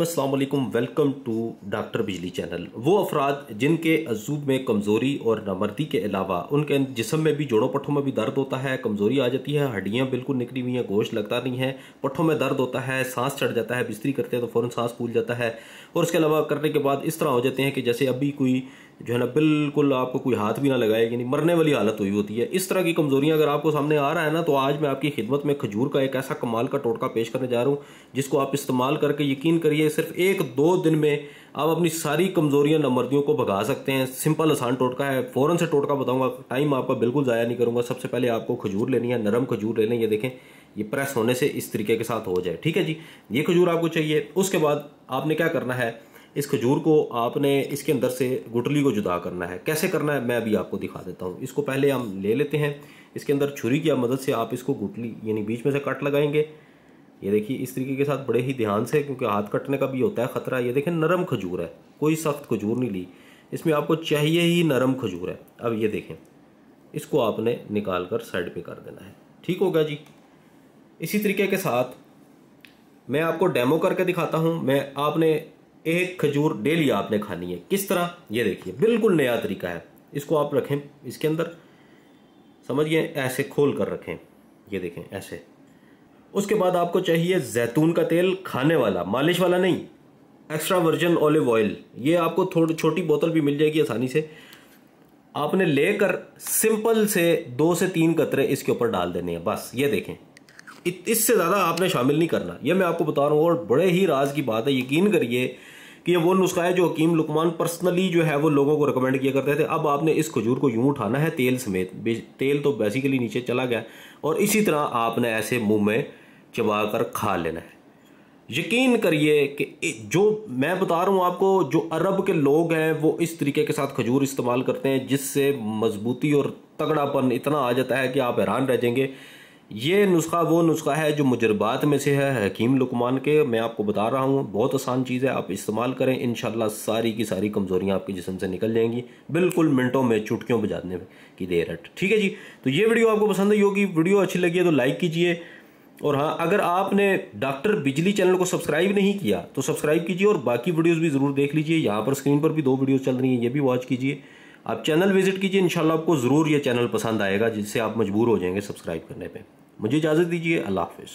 अस्सलाम welcome to doctor Bijli channel वो अफराद जिनके अजूब में कमज़ोरी और नामर्दी के अलावा उनके जिसम में भी जोड़ों पट्ठों में भी दर्द होता है कमज़ोरी आ जाती है हड्डियाँ बिल्कुल निकली हुई हैं गोश्त लगता नहीं है पट्ठों में दर्द होता है सांस चढ़ जाता है बिस्तरी करते हैं तो फ़ौरन सांस फूल जाता है और उसके अलावा करने के बाद इस तरह हो जाते हैं कि जैसे अभी कोई जो है ना बिल्कुल आपको कोई हाथ भी ना लगाए यानी मरने वाली हालत हुई होती है इस तरह की कमज़ोरियाँ अगर आपको सामने आ रहा है ना तो आज मैं आपकी खिदमत में खजूर का एक ऐसा कमाल का टोटका पेश करने जा रहा हूँ जिसको आप इस्तेमाल करके यकीन करिए सिर्फ एक दो दिन में आप अपनी सारी कमज़ोरियाँ नमर्दियों को भगा सकते हैं सिंपल आसान टोटका है फ़ौरन से टोटका बताऊँगा टाइम आपका बिल्कुल ज़ाया नहीं करूँगा सबसे पहले आपको खजूर लेनी है नरम खजूर ले लें ये देखें ये प्रेस होने से इस तरीके के साथ हो जाए ठीक है जी ये खजूर आपको चाहिए उसके बाद आपने क्या करना है इस खजूर को आपने इसके अंदर से गुटली को जुदा करना है कैसे करना है मैं अभी आपको दिखा देता हूँ इसको पहले हम ले लेते हैं इसके अंदर छुरी की मदद से आप इसको गुटली यानी बीच में से कट लगाएंगे ये देखिए इस तरीके के साथ बड़े ही ध्यान से क्योंकि हाथ कटने का भी होता है ख़तरा ये देखें नरम खजूर है कोई सख्त खजूर नहीं ली इसमें आपको चाहिए ही नरम खजूर है अब ये देखें इसको आपने निकाल कर साइड पे कर देना है ठीक होगा जी इसी तरीके के साथ मैं आपको डेमो करके दिखाता हूँ मैं आपने एक खजूर डेली आपने खानी है किस तरह ये देखिए बिल्कुल नया तरीका है इसको आप रखें इसके अंदर समझिए ऐसे खोल कर रखें ये देखें ऐसे उसके बाद आपको चाहिए जैतून का तेल खाने वाला मालिश वाला नहीं एक्स्ट्रा वर्जन ऑलिव ऑयल ये आपको थोड़ी छोटी बोतल भी मिल जाएगी आसानी से आपने लेकर सिंपल से दो से तीन कतरे इसके ऊपर डाल देने हैं बस ये देखें इससे ज़्यादा आपने शामिल नहीं करना ये मैं आपको बता रहा हूँ और बड़े ही राज की बात है यकीन करिए कि ये वो नुस्खा है जो हकीम लुकमान पर्सनली जो है वो लोगों को रिकमेंड किया करते थे अब आपने इस खजूर को यूं उठाना है तेल समेत तेल तो बेसिकली नीचे चला गया और इसी तरह आपने ऐसे मुँह में चबा कर खा लेना है यकीन करिए कि जो मैं बता रहा हूँ आपको जो अरब के लोग हैं वो इस तरीके के साथ खजूर इस्तेमाल करते हैं जिससे मजबूती और तगड़ापन इतना आ जाता है कि आप हैरान रह जाएंगे ये नुस्खा वो नुस्खा है जो मुजरबात में से है हकीम लुकमान के मैं आपको बता रहा हूँ बहुत आसान चीज़ है आप इस्तेमाल करें इन सारी की सारी कमज़ोरियाँ आपके जिसम से निकल जाएंगी बिल्कुल मिनटों में चुटकियों बजाने की देर है ठीक है जी तो ये वीडियो आपको पसंद आई होगी वीडियो अच्छी लगी है तो लाइक कीजिए और हाँ अगर आपने डॉक्टर बिजली चैनल को सब्सक्राइब नहीं किया तो सब्सक्राइब कीजिए और बाकी वीडियोज़ भी ज़रूर देख लीजिए यहाँ पर स्क्रीन पर भी दो वीडियोज़ चल रही हैं ये भी वॉच कीजिए आप चैनल विजिट कीजिए इंशाल्लाह आपको ज़रूर ये चैनल पसंद आएगा जिससे आप मजबूर हो जाएंगे सब्सक्राइब करने पर मुझे इजाज़त दीजिए अल्लाह हाफ़